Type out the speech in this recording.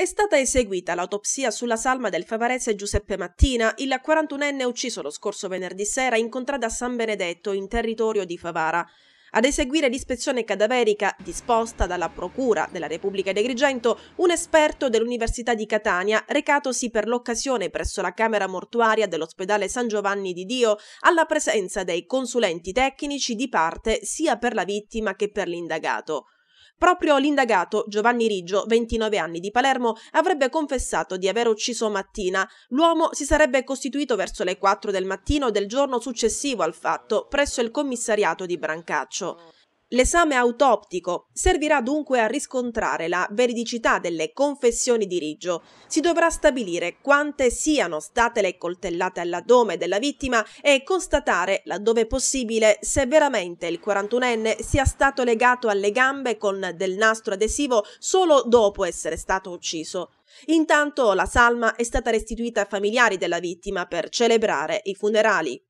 È stata eseguita l'autopsia sulla salma del favarese Giuseppe Mattina, il 41enne ucciso lo scorso venerdì sera in contrada a San Benedetto, in territorio di Favara. Ad eseguire l'ispezione cadaverica disposta dalla Procura della Repubblica di Agrigento, un esperto dell'Università di Catania, recatosi per l'occasione presso la camera mortuaria dell'ospedale San Giovanni di Dio, alla presenza dei consulenti tecnici di parte sia per la vittima che per l'indagato. Proprio l'indagato Giovanni Riggio, 29 anni di Palermo, avrebbe confessato di aver ucciso Mattina. L'uomo si sarebbe costituito verso le 4 del mattino del giorno successivo al fatto presso il commissariato di Brancaccio. L'esame autoptico servirà dunque a riscontrare la veridicità delle confessioni di Riggio. Si dovrà stabilire quante siano state le coltellate all'addome della vittima e constatare, laddove possibile, se veramente il 41enne sia stato legato alle gambe con del nastro adesivo solo dopo essere stato ucciso. Intanto la salma è stata restituita ai familiari della vittima per celebrare i funerali.